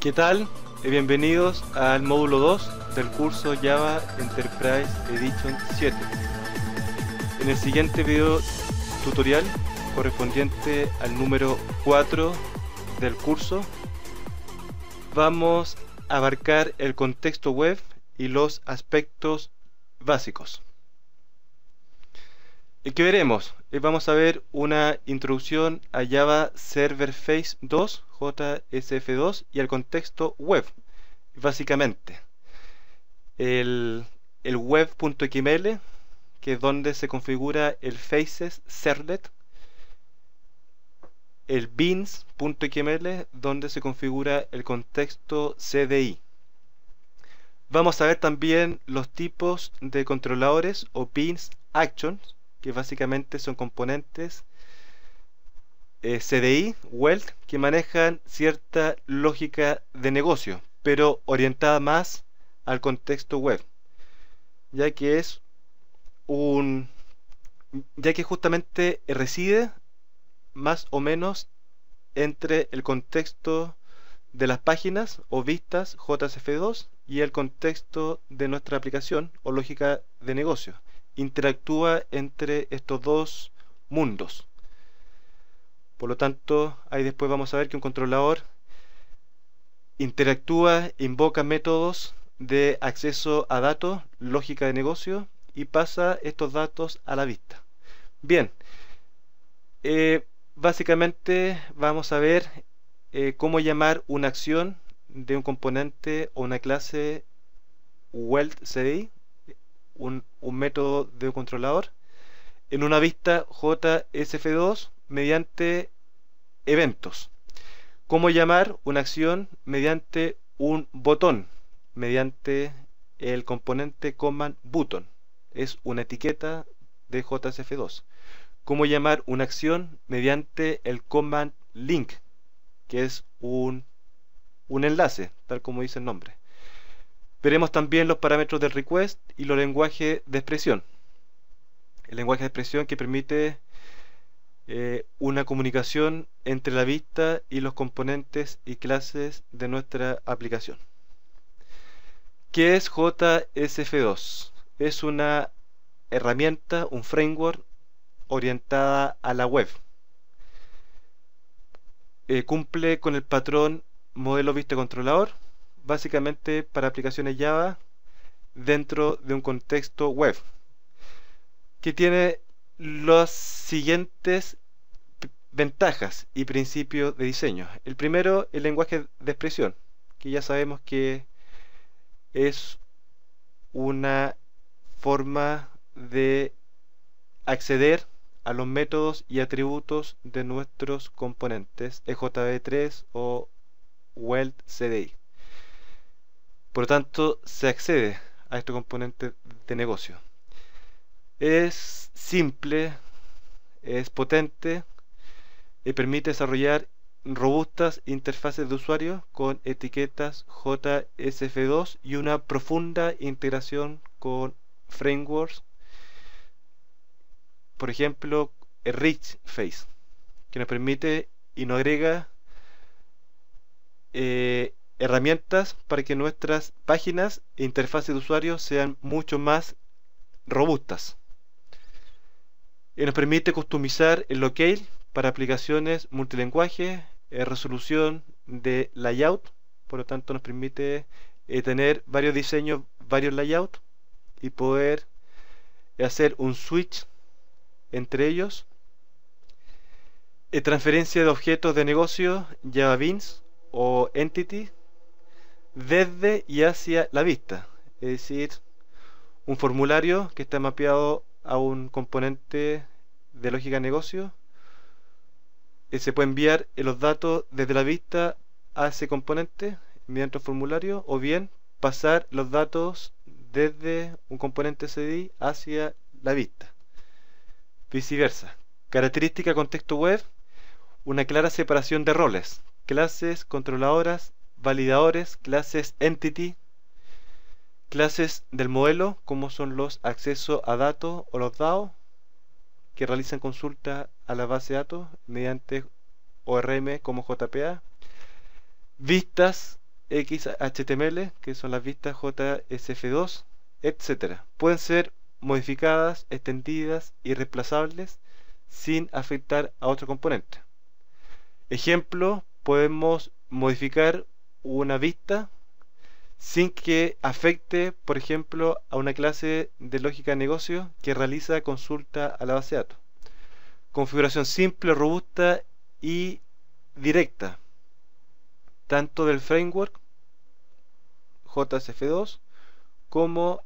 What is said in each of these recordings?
¿Qué tal? Bienvenidos al módulo 2 del curso Java Enterprise Edition 7. En el siguiente video tutorial correspondiente al número 4 del curso vamos a abarcar el contexto web y los aspectos básicos. ¿Qué veremos? Eh, vamos a ver una introducción a Java Server face 2, JSF2, y al contexto web, básicamente el, web.xml, que es donde se configura el faces servlet, el bins.xml donde se configura el contexto CDI. Vamos a ver también los tipos de controladores o pins actions, que básicamente son componentes eh, CDI, Weld, que manejan cierta lógica de negocio, pero orientada más al contexto web, ya que es un ya que justamente reside más o menos entre el contexto de las páginas o vistas JSF2 y el contexto de nuestra aplicación o lógica de negocio. Interactúa entre estos dos mundos. Por lo tanto, ahí después vamos a ver que un controlador interactúa, invoca métodos de acceso a datos, lógica de negocio y pasa estos datos a la vista. Bien, eh, básicamente vamos a ver eh, cómo llamar una acción de un componente o una clase weld CDI, un, un método de un controlador, en una vista JSF2 mediante eventos. Cómo llamar una acción mediante un botón mediante el componente command button. Es una etiqueta de JSF2. Cómo llamar una acción mediante el command link, que es un, un enlace, tal como dice el nombre. Veremos también los parámetros del request y los lenguajes de expresión. El lenguaje de expresión que permite eh, una comunicación entre la vista y los componentes y clases de nuestra aplicación. ¿Qué es JSF2? Es una herramienta, un framework orientada a la web. Eh, cumple con el patrón modelo vista controlador, básicamente para aplicaciones Java dentro de un contexto web, que tiene las siguientes ventajas y principios de diseño. El primero, el lenguaje de expresión, que ya sabemos que es una forma de acceder a los métodos y atributos de nuestros componentes EJB3 o Weld CDI. Por lo tanto, se accede a este componente de negocio. Es simple, es potente y permite desarrollar robustas interfaces de usuario con etiquetas JSF2 y una profunda integración con frameworks, por ejemplo, Rich face que nos permite y nos agrega eh, herramientas para que nuestras páginas e interfaces de usuario sean mucho más robustas. Y nos permite customizar el locale para aplicaciones multilenguaje, eh, resolución de layout, por lo tanto nos permite eh, tener varios diseños, varios layouts y poder eh, hacer un switch entre ellos. transferencia de objetos de negocio, Java Beans o Entity desde y hacia la vista, es decir, un formulario que está mapeado a un componente de lógica de negocio eh, se puede enviar eh, los datos desde la vista a ese componente mediante un formulario o bien pasar los datos desde un componente CD hacia la vista. Viceversa. Característica contexto web, una clara separación de roles, clases controladoras, validadores, clases entity, clases del modelo, como son los acceso a datos o los DAO, que realizan consulta a la base de datos mediante ORM como JPA, vistas XHTML, que son las vistas JSF2, etcétera. Pueden ser modificadas, extendidas y reemplazables sin afectar a otro componente. Ejemplo, podemos modificar una vista sin que afecte, por ejemplo, a una clase de lógica de negocio que realiza consulta a la base de datos configuración simple, robusta y directa, tanto del framework JSF2 como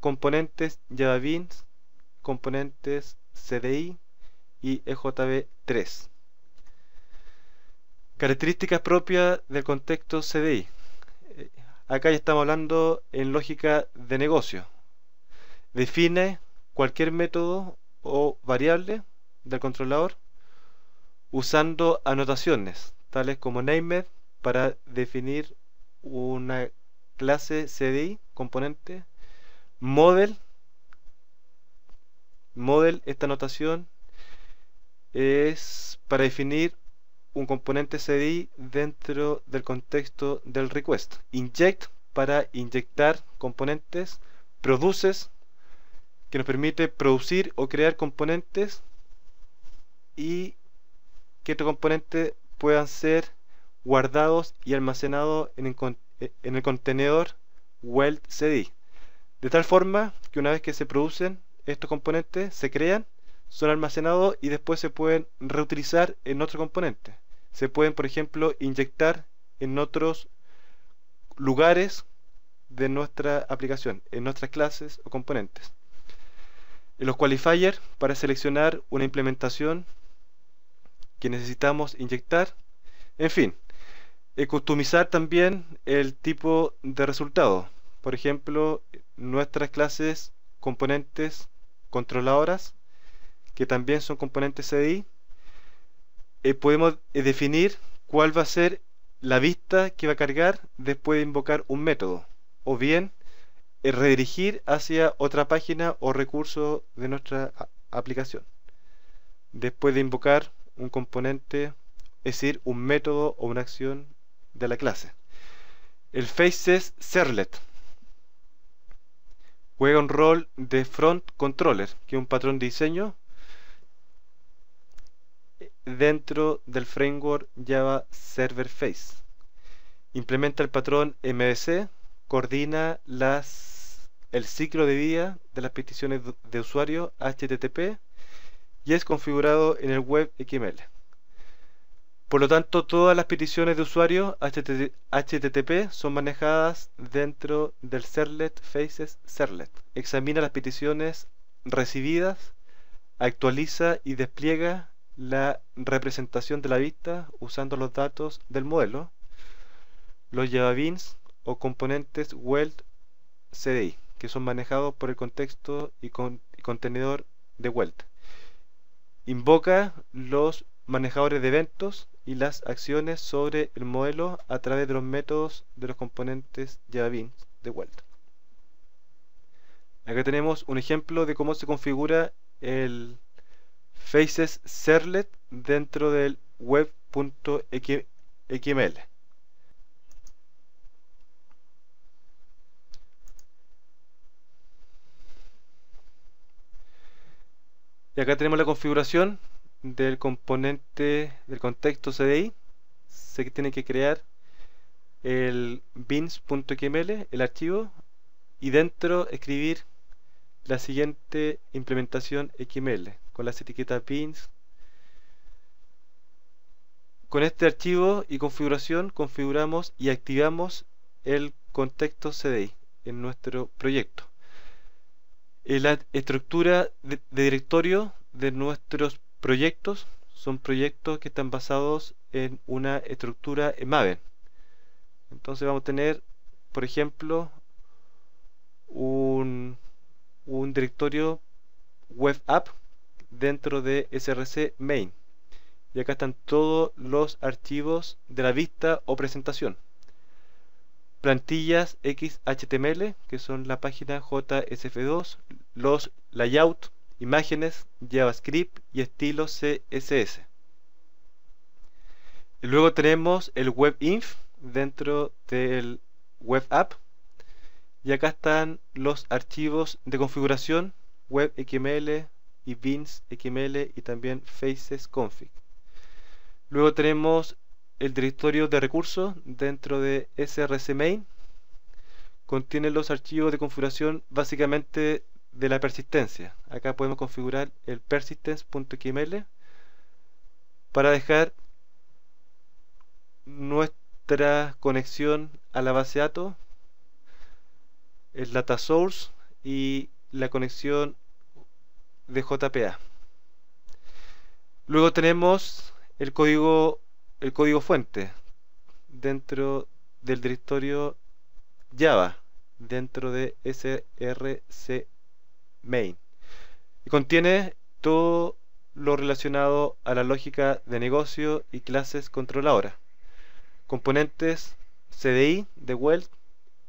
componentes JavaBeans, componentes CDI y EJB3. Características propias del contexto CDI. Eh, acá ya estamos hablando en lógica de negocio. Define cualquier método o variable del controlador usando anotaciones, tales como named, para definir una clase CDI, componente, model, model, esta anotación es para definir un componente CDI dentro del contexto del request. Inject para inyectar componentes, produces que nos permite producir o crear componentes y que estos componentes puedan ser guardados y almacenados en el, contenedor weld CD de tal forma que una vez que se producen estos componentes se crean son almacenados y después se pueden reutilizar en otro componente se pueden por ejemplo inyectar en otros lugares de nuestra aplicación en nuestras clases o componentes en los qualifiers para seleccionar una implementación que necesitamos inyectar. En fin, customizar también el tipo de resultado. Por ejemplo, nuestras clases componentes controladoras, que también son componentes CDI, eh, podemos eh, definir cuál va a ser la vista que va a cargar después de invocar un método, o bien eh, redirigir hacia otra página o recurso de nuestra aplicación después de invocar un componente, es decir, un método o una acción de la clase. El faces serlet juega un rol de front controller, que es un patrón de diseño dentro del framework Java Server Face. Implementa el patrón MVC, coordina las, el ciclo de vida de las peticiones de usuario HTTP y es configurado en el web XML. Por lo tanto, todas las peticiones de usuario HTTP son manejadas dentro del Serlet Faces Serlet. Examina las peticiones recibidas, actualiza y despliega la representación de la vista usando los datos del modelo, los JavaBeans o componentes Weld CDI, que son manejados por el contexto y, y contenedor de Weld. Invoca los manejadores de eventos y las acciones sobre el modelo a través de los métodos de los componentes JavaBeans de vuelta. Acá tenemos un ejemplo de cómo se configura el Faces Serlet dentro del web.xml. y acá tenemos la configuración del componente del contexto CDI se tiene que crear el bins.xml el archivo y dentro escribir la siguiente implementación xml con las etiquetas bins con este archivo y configuración configuramos y activamos el contexto CDI en nuestro proyecto la estructura de, directorio de nuestros proyectos son proyectos que están basados en una estructura en Maven. Entonces vamos a tener, por ejemplo, un, un directorio web app dentro de src main. Y acá están todos los archivos de la vista o presentación plantillas XHTML, que son la página JSF2, los layout, imágenes, JavaScript y estilo CSS. luego tenemos el WebInf dentro del Web App. Y acá están los archivos de configuración WebXML y BeansXML y también FacesConfig. Luego tenemos el directorio de recursos dentro de src main contiene los archivos de configuración básicamente de la persistencia. Acá podemos configurar el persistence.xml para dejar nuestra conexión a la base datos, el data source y la conexión de JPA. Luego tenemos el código el código fuente dentro del directorio Java dentro de src main y contiene todo lo relacionado a la lógica de negocio y clases controladora componentes CDI de Weld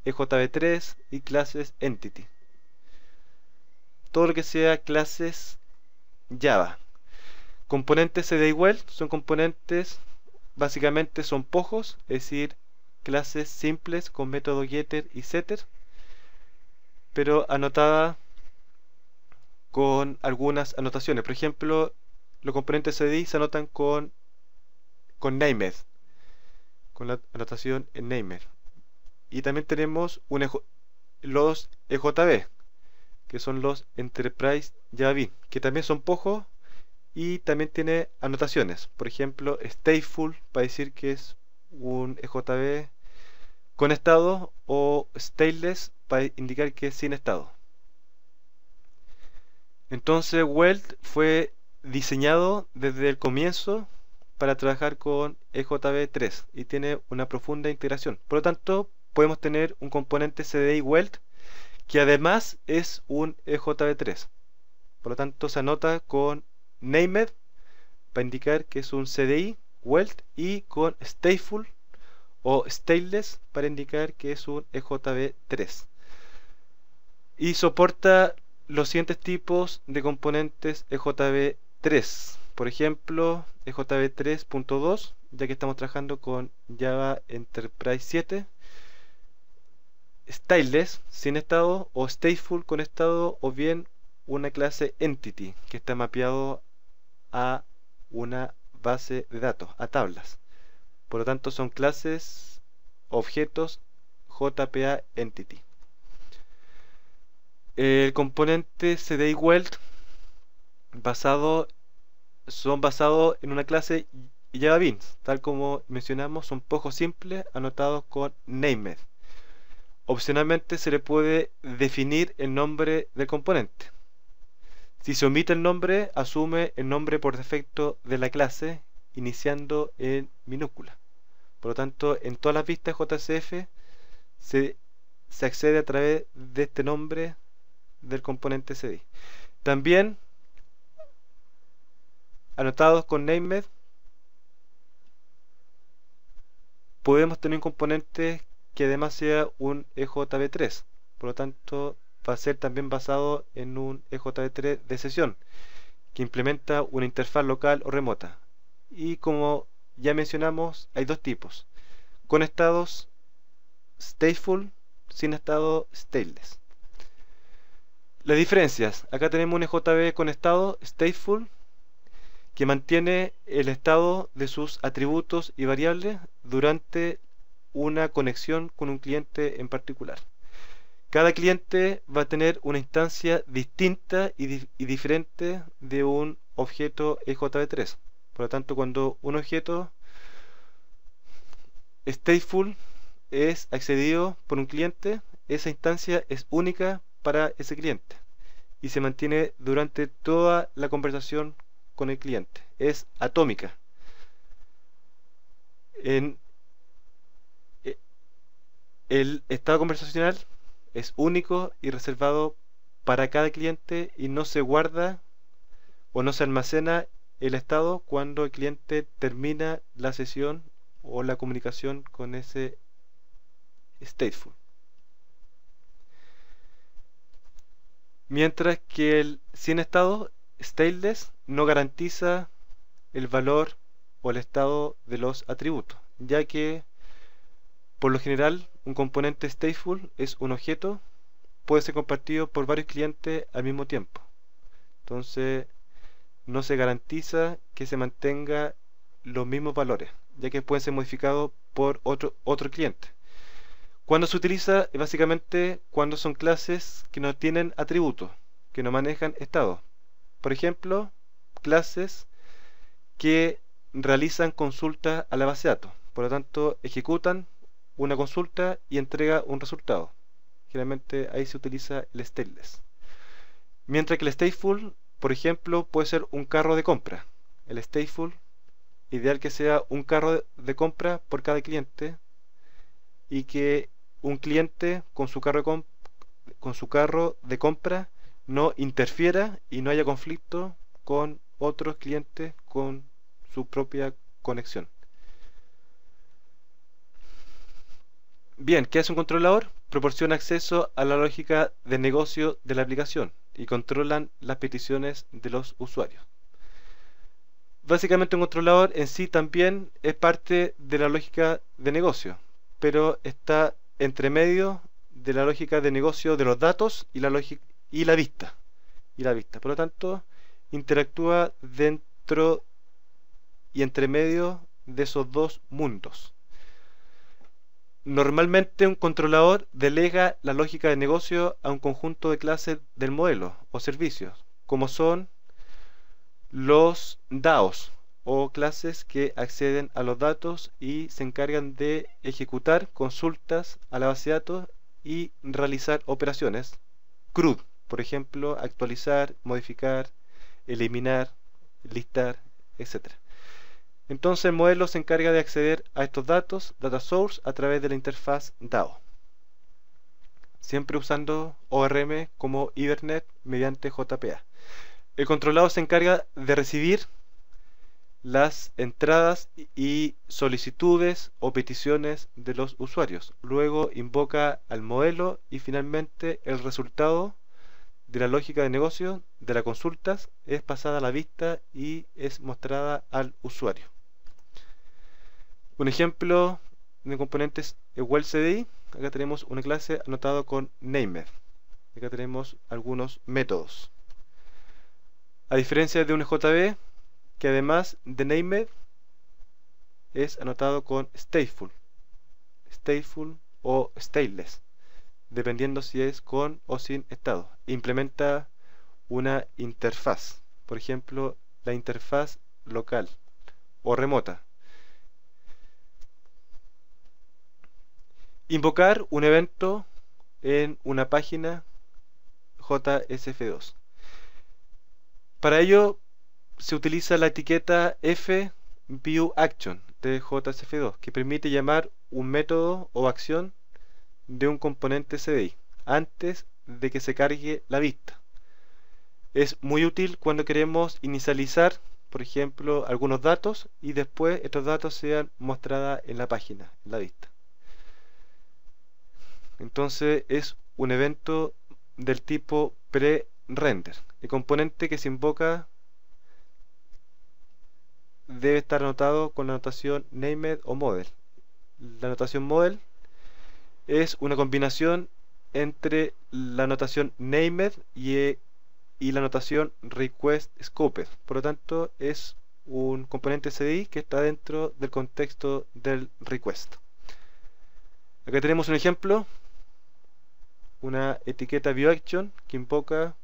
EJB3 y clases Entity todo lo que sea clases Java componentes CDI Weld son componentes Básicamente son pojos, es decir, clases simples con método getter y setter, pero anotada con algunas anotaciones. Por ejemplo, los componentes cd se anotan con, con named, con la anotación en named. Y también tenemos los EJB, que son los Enterprise Java, que también son pojos y también tiene anotaciones. Por ejemplo, stateful para decir que es un EJB con estado o stateless para indicar que es sin estado. Entonces Weld fue diseñado desde el comienzo para trabajar con EJB3 y tiene una profunda integración. Por lo tanto, podemos tener un componente CDI Weld que además es un EJB3. Por lo tanto, se anota con named para indicar que es un CDI welt y con stateful o stateless para indicar que es un EJB3 y soporta los siguientes tipos de componentes EJB3 por ejemplo EJB3.2 ya que estamos trabajando con Java Enterprise 7 Stateless sin estado o stateful con estado o bien una clase entity que está mapeado a una base de datos, a tablas. Por lo tanto, son clases, objetos, JPA Entity. El componente CDI Weld basado, son basados en una clase Java Beans. Tal como mencionamos, son poco simples, anotados con named. Opcionalmente se le puede definir el nombre del componente. Si se omite el nombre, asume el nombre por defecto de la clase, iniciando en minúscula. Por lo tanto, en todas las vistas JCF se, accede a través de este nombre del componente CD. También anotados con Namemed, podemos tener un componente que además sea un EJB3 por lo tanto va a ser también basado en un EJB 3 e de sesión que implementa una interfaz local o remota. Y como ya mencionamos, hay dos tipos. Con estados stateful, sin estado stateless. Las diferencias. Acá tenemos un EJB e con estado stateful que mantiene el estado de sus atributos y variables durante una conexión con un cliente en particular. Cada cliente va a tener una instancia distinta y, diferente de un objeto EJB3. Por lo tanto, cuando un objeto stateful es accedido por un cliente, esa instancia es única para ese cliente y se mantiene durante toda la conversación con el cliente. Es atómica. En eh, el estado conversacional es único y reservado para cada cliente y no se guarda o no se almacena el estado cuando el cliente termina la sesión o la comunicación con ese stateful. Mientras que el sin estado, stateless, no garantiza el valor o el estado de los atributos, ya que por lo general un componente stateful es un objeto puede ser compartido por varios clientes al mismo tiempo. Entonces, no se garantiza que se mantenga los mismos valores, ya que pueden ser modificados por otro, otro cliente. Cuando se utiliza, básicamente cuando son clases que no tienen atributos, que no manejan estado, Por ejemplo, clases que realizan consultas a la base de datos, por lo tanto, ejecutan una consulta y entrega un resultado. Generalmente ahí se utiliza el stateless. Mientras que el stateful, por ejemplo, puede ser un carro de compra. El stateful, ideal que sea un carro de compra por cada cliente y que un cliente con su carro de, con su carro de compra no interfiera y no haya conflicto con otros clientes con su propia conexión. Bien, ¿qué hace un controlador? Proporciona acceso a la lógica de negocio de la aplicación y controlan las peticiones de los usuarios. Básicamente un controlador en sí también es parte de la lógica de negocio, pero está entre medio de la lógica de negocio de los datos y la, y la vista. Y la vista. Por lo tanto, interactúa dentro y entre medio de esos dos mundos. Normalmente un controlador delega la lógica de negocio a un conjunto de clases del modelo o servicios, como son los DAOs o clases que acceden a los datos y se encargan de ejecutar consultas a la base de datos y realizar operaciones CRUD, por ejemplo, actualizar, modificar, eliminar, listar, etcétera. Entonces el modelo se encarga de acceder a estos datos, data source, a través de la interfaz DAO. Siempre usando ORM como Ibernet mediante JPA. El controlado se encarga de recibir las entradas y solicitudes o peticiones de los usuarios. Luego invoca al modelo y finalmente el resultado de la lógica de negocio de las consultas es pasada a la vista y es mostrada al usuario. Un ejemplo de componentes well CDI, acá tenemos una clase anotada con named. Acá tenemos algunos métodos. A diferencia de un JB, que además de named es anotado con stateful, stateful o stateless, dependiendo si es con o sin estado. Implementa una interfaz, por ejemplo, la interfaz local o remota Invocar un evento en una página JSF2. Para ello se utiliza la etiqueta fViewAction de JSF2 que permite llamar un método o acción de un componente CDI antes de que se cargue la vista. Es muy útil cuando queremos inicializar, por ejemplo, algunos datos y después estos datos sean mostrados en la página, en la vista. Entonces es un evento del tipo pre-render. El componente que se invoca debe estar anotado con la anotación named o model. La anotación model es una combinación entre la anotación named eh, y, la anotación request scoped. Por lo tanto, es un componente CDI que está dentro del contexto del request. Acá tenemos un ejemplo una etiqueta ViewAction que invoca,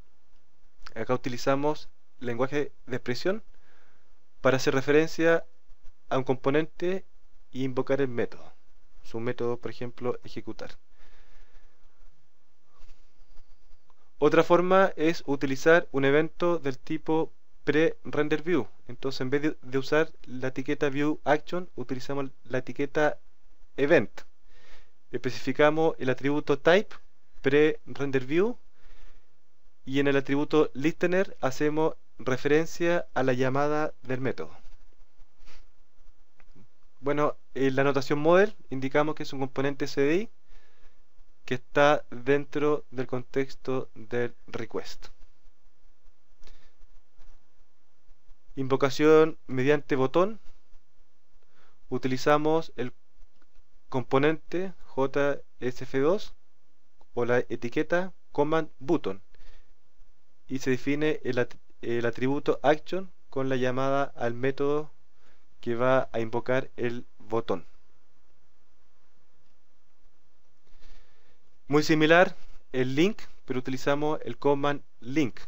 acá utilizamos lenguaje de expresión para hacer referencia a un componente e invocar el método. Su método, por ejemplo, ejecutar. Otra forma es utilizar un evento del tipo pre-render view. Entonces, en vez de, usar la etiqueta ViewAction action, utilizamos la etiqueta event. Especificamos el atributo type pre-renderView y en el atributo listener hacemos referencia a la llamada del método. Bueno, en la anotación model indicamos que es un componente CDI que está dentro del contexto del request. Invocación mediante botón. Utilizamos el componente JSF2 o la etiqueta command button y se define el, atributo action con la llamada al método que va a invocar el botón. Muy similar el link, pero utilizamos el command link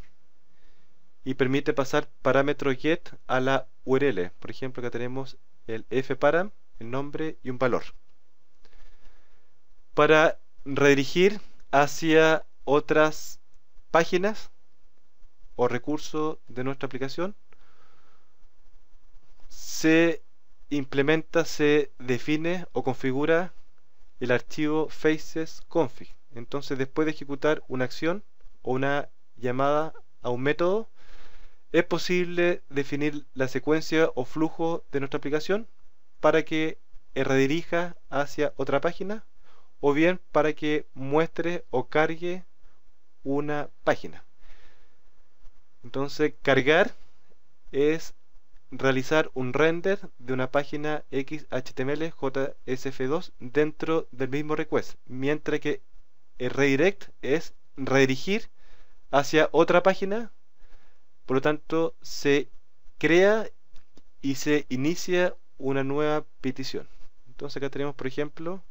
y permite pasar parámetro get a la URL. Por ejemplo, acá tenemos el fparam, el nombre y un valor. Para redirigir hacia otras páginas o recursos de nuestra aplicación se implementa, se define o configura el archivo faces config, Entonces, después de ejecutar una acción o una llamada a un método, es posible definir la secuencia o flujo de nuestra aplicación para que redirija hacia otra página o bien para que muestre o cargue una página. Entonces cargar es realizar un render de una página XHTML JSF2 dentro del mismo request, mientras que el redirect es redirigir hacia otra página, por lo tanto se crea y se inicia una nueva petición. Entonces acá tenemos por ejemplo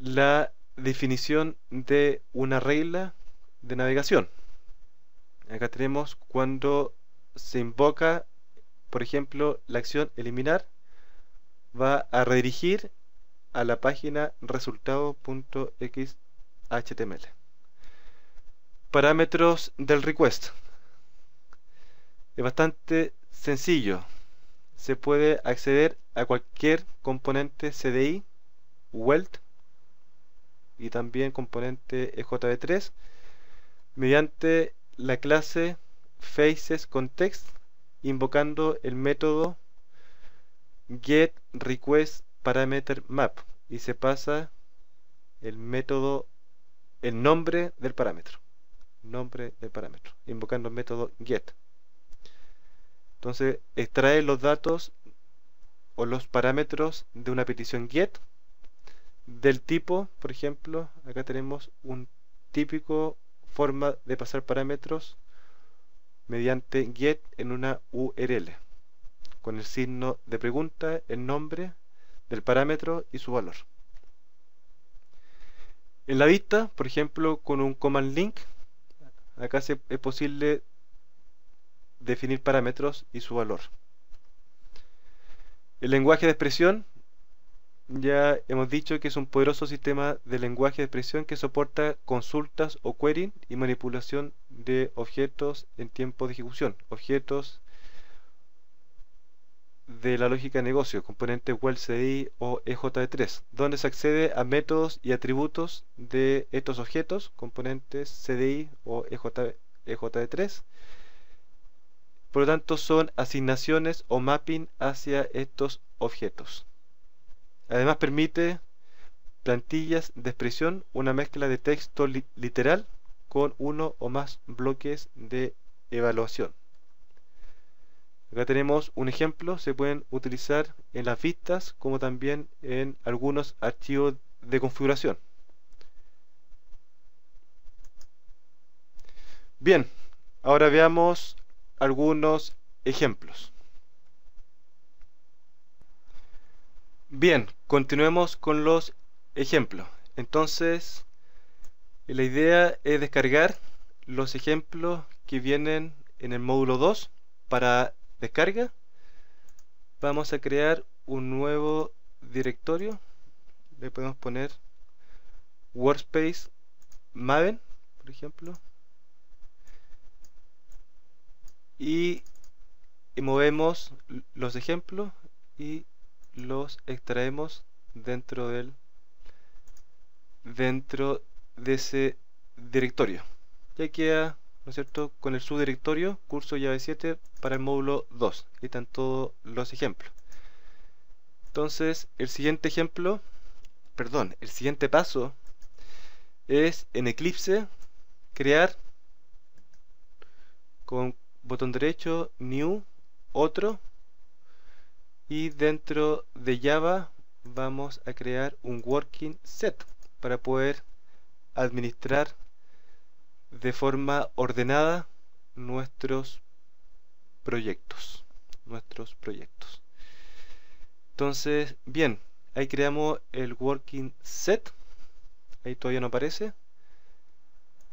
la definición de una regla de navegación. Acá tenemos cuando se invoca, por ejemplo, la acción eliminar, va a redirigir a la página resultado.xhtml. Parámetros del request. Es bastante sencillo. Se puede acceder a cualquier componente CDI, welt y también componente EJB3 mediante la clase FacesContext invocando el método getRequestParameterMap y se pasa el método el nombre del parámetro nombre del parámetro invocando el método get entonces extrae los datos o los parámetros de una petición get del tipo, por ejemplo, acá tenemos un típico forma de pasar parámetros mediante get en una URL con el signo de pregunta, el nombre del parámetro y su valor. En la vista, por ejemplo, con un command link, acá es posible definir parámetros y su valor. El lenguaje de expresión, ya hemos dicho que es un poderoso sistema de lenguaje de expresión que soporta consultas o querying y manipulación de objetos en tiempo de ejecución, objetos de la lógica de negocio, componente cdi o ejd 3 e donde se accede a métodos y atributos de estos objetos, componentes CDI o EJ, 3 e Por lo tanto, son asignaciones o mapping hacia estos objetos. Además permite plantillas de expresión, una mezcla de texto literal con uno o más bloques de evaluación. Acá tenemos un ejemplo, se pueden utilizar en las vistas como también en algunos archivos de configuración. Bien, ahora veamos algunos ejemplos. Bien, continuemos con los ejemplos. Entonces, la idea es descargar los ejemplos que vienen en el módulo 2 para descarga. Vamos a crear un nuevo directorio. Le podemos poner Workspace Maven, por ejemplo. Y movemos los ejemplos y los extraemos dentro del dentro de ese directorio ya queda cierto? con el subdirectorio curso llave 7 para el módulo 2 y están todos los ejemplos entonces el siguiente ejemplo perdón, el siguiente paso es en Eclipse crear con botón derecho New, otro y dentro de Java vamos a crear un working set para poder administrar de forma ordenada nuestros proyectos nuestros proyectos entonces bien ahí creamos el working set ahí todavía no aparece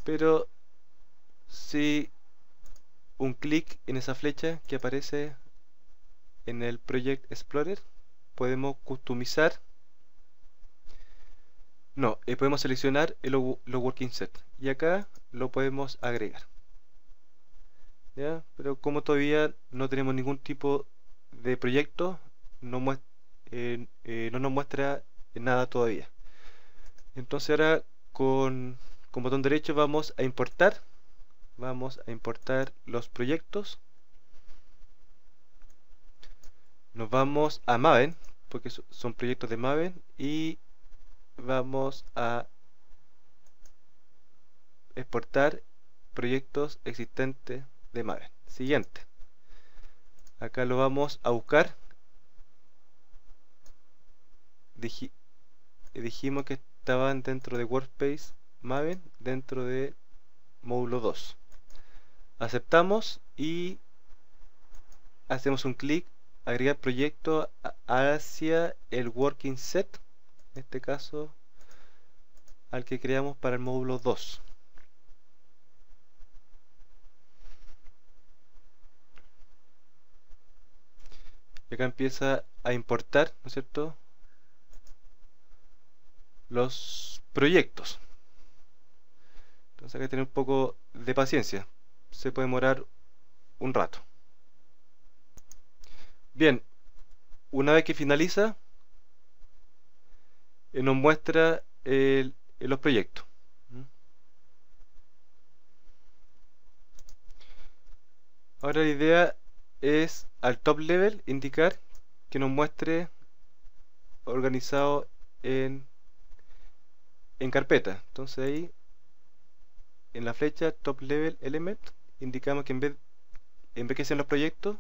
pero si un clic en esa flecha que aparece en el Project Explorer podemos customizar no, eh, podemos seleccionar el working set y acá lo podemos agregar ¿Ya? pero como todavía no tenemos ningún tipo de proyecto no, eh, eh, no nos muestra nada todavía entonces ahora con, con botón derecho vamos a importar vamos a importar los proyectos nos vamos a Maven, porque son proyectos de Maven, y vamos a exportar proyectos existentes de Maven. Siguiente. Acá lo vamos a buscar. dijimos que estaban dentro de Workspace Maven, dentro de módulo 2. Aceptamos y hacemos un clic agregar proyecto hacia el working set en este caso al que creamos para el módulo 2 y acá empieza a importar ¿no es cierto? los proyectos entonces hay que tener un poco de paciencia se puede demorar un rato Bien, una vez que finaliza, eh, nos muestra los proyectos. ¿Mm? Ahora la idea es al top level indicar que nos muestre organizado en, en carpeta. Entonces ahí en la flecha top level element indicamos que en vez, en vez que sean los proyectos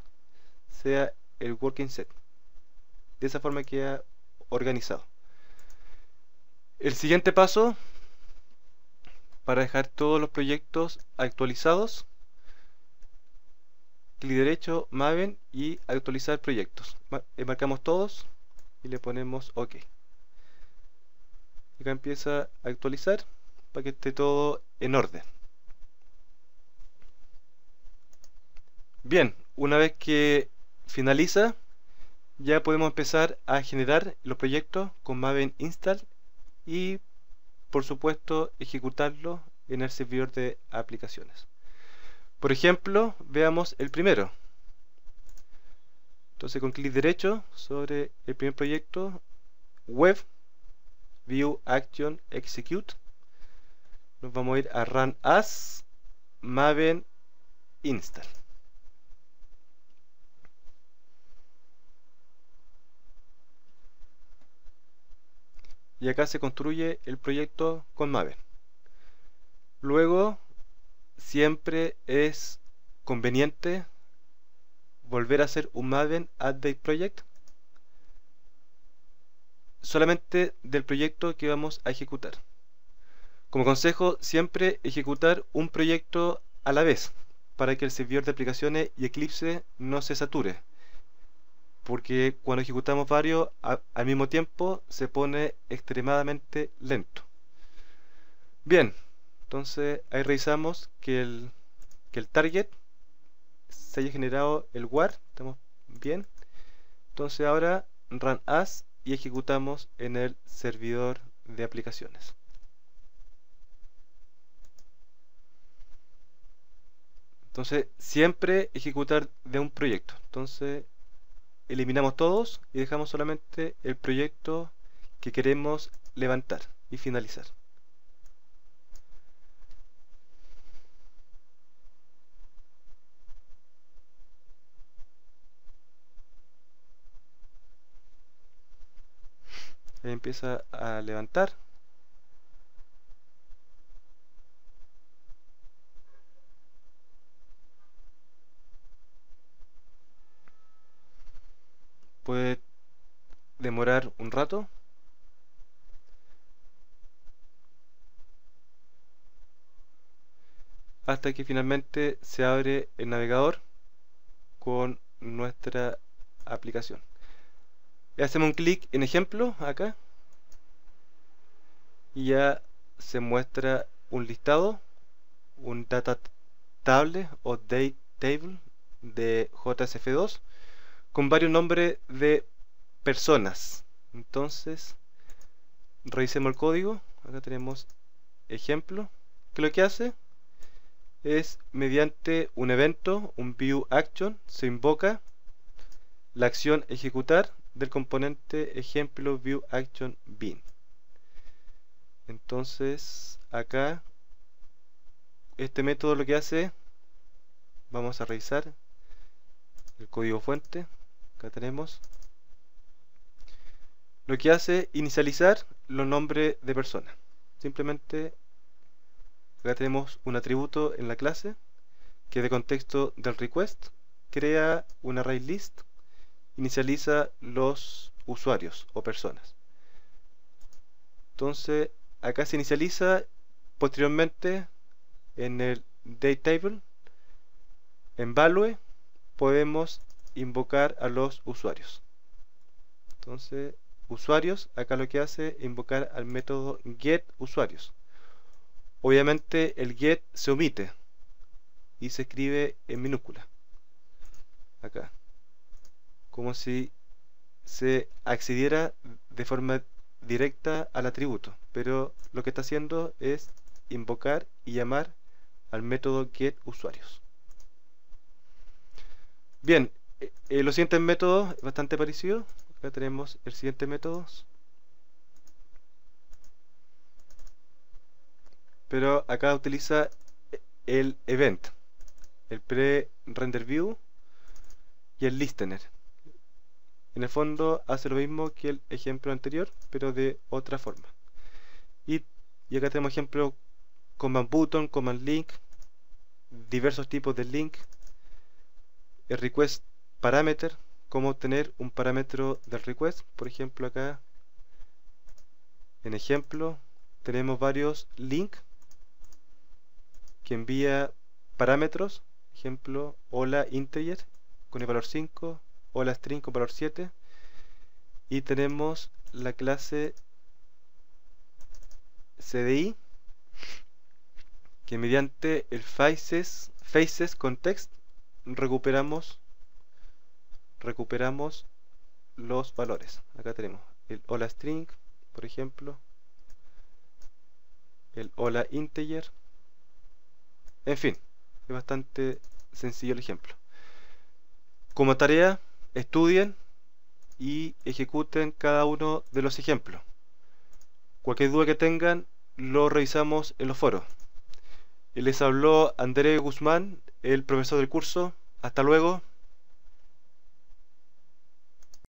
sea el working set. De esa forma queda organizado. El siguiente paso para dejar todos los proyectos actualizados, clic derecho, Maven y actualizar proyectos. Marcamos todos y le ponemos OK. ya acá empieza a actualizar para que esté todo en orden. Bien, una vez que finaliza, ya podemos empezar a generar los proyectos con Maven Install y por supuesto ejecutarlo en el servidor de aplicaciones. Por ejemplo, veamos el primero. Entonces con clic derecho sobre el primer proyecto, Web, View, Action, Execute, nos vamos a ir a Run As, Maven Install. y acá se construye el proyecto con Maven. Luego, siempre es conveniente volver a hacer un Maven Update Project solamente del proyecto que vamos a ejecutar. Como consejo, siempre ejecutar un proyecto a la vez para que el servidor de aplicaciones y Eclipse no se sature porque cuando ejecutamos varios al mismo tiempo se pone extremadamente lento. Bien, entonces ahí revisamos que el, que el target se haya generado el WAR, estamos bien. Entonces ahora run as y ejecutamos en el servidor de aplicaciones. Entonces, siempre ejecutar de un proyecto. Entonces, eliminamos todos y dejamos solamente el proyecto que queremos levantar y finalizar. Ahí empieza a levantar puede demorar un rato hasta que finalmente se abre el navegador con nuestra aplicación hacemos un clic en ejemplo acá y ya se muestra un listado un data table o date table de JSF2 con varios nombres de personas. Entonces, revisemos el código. Acá tenemos ejemplo. Que lo que hace es mediante un evento, un view action, se invoca la acción ejecutar del componente ejemplo view action bin. Entonces, acá este método lo que hace, vamos a revisar el código fuente acá tenemos, lo que hace inicializar los nombres de personas. Simplemente acá tenemos un atributo en la clase que de contexto del request crea un array list, inicializa los usuarios o personas. Entonces acá se inicializa posteriormente en el date table en value podemos invocar a los usuarios. Entonces, usuarios, acá lo que hace es invocar al método getUsuarios. Obviamente el get se omite y se escribe en minúscula. Acá. Como si se accediera de forma directa al atributo. Pero lo que está haciendo es invocar y llamar al método getUsuarios. Bien, eh, eh, los siguientes métodos, bastante parecidos. Acá tenemos el siguiente método. Pero acá utiliza eh, el event, el pre-render view y el listener. En el fondo hace lo mismo que el ejemplo anterior, pero de otra forma. Y, y acá tenemos ejemplo command button, command link, diversos tipos de link, el request Parámetro. cómo obtener un parámetro del request. Por ejemplo, acá en ejemplo tenemos varios link que envía parámetros. Ejemplo, hola integer con el valor 5, hola string con valor 7. Y tenemos la clase CDI que mediante el faces, faces context recuperamos recuperamos los valores. Acá tenemos el hola string, por ejemplo, el hola integer, en fin, es bastante sencillo el ejemplo. Como tarea, estudien y ejecuten cada uno de los ejemplos. Cualquier duda que tengan, lo revisamos en los foros. Les habló André Guzmán, el profesor del curso. Hasta luego.